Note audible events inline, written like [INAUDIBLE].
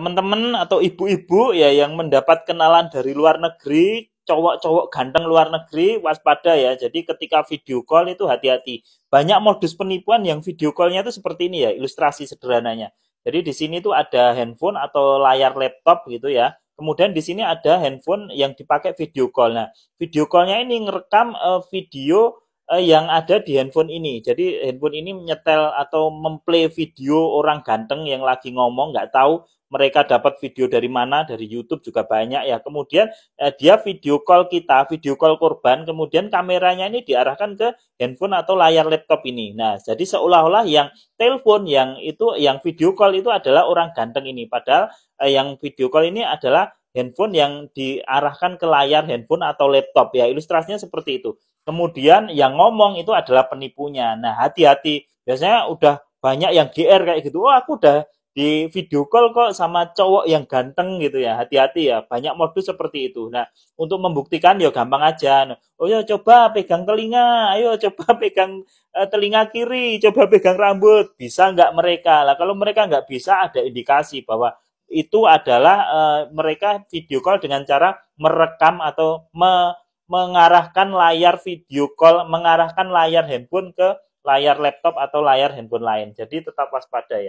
teman-teman atau ibu-ibu ya yang mendapat kenalan dari luar negeri, cowok-cowok ganteng luar negeri waspada ya. Jadi ketika video call itu hati-hati. Banyak modus penipuan yang video callnya itu seperti ini ya, ilustrasi sederhananya. Jadi di sini tuh ada handphone atau layar laptop gitu ya. Kemudian di sini ada handphone yang dipakai video call. Nah, video callnya ini ngerekam eh, video uh, yang ada di handphone ini. Jadi handphone ini menyetel atau memplay video orang ganteng yang lagi ngomong nggak tahu mereka dapat video dari mana dari YouTube juga banyak ya. Kemudian uh, dia video call kita, video call korban, kemudian kameranya ini diarahkan ke handphone atau layar laptop ini. Nah, jadi seolah-olah yang telepon yang itu yang video call itu adalah orang ganteng ini padahal uh, yang video call ini adalah handphone yang diarahkan ke layar handphone atau laptop ya ilustrasinya seperti itu kemudian yang ngomong itu adalah penipunya nah hati-hati biasanya udah banyak yang GR kayak gitu oh aku udah di video call kok sama cowok yang ganteng gitu ya hati-hati ya banyak modus seperti itu nah untuk membuktikan ya gampang aja nah, oh ya coba pegang telinga ayo [LAUGHS] coba pegang uh, telinga kiri coba pegang rambut bisa nggak mereka lah kalau mereka nggak bisa ada indikasi bahwa itu adalah e, mereka video call dengan cara merekam atau me mengarahkan layar video call, mengarahkan layar handphone ke layar laptop atau layar handphone lain. Jadi tetap waspada ya.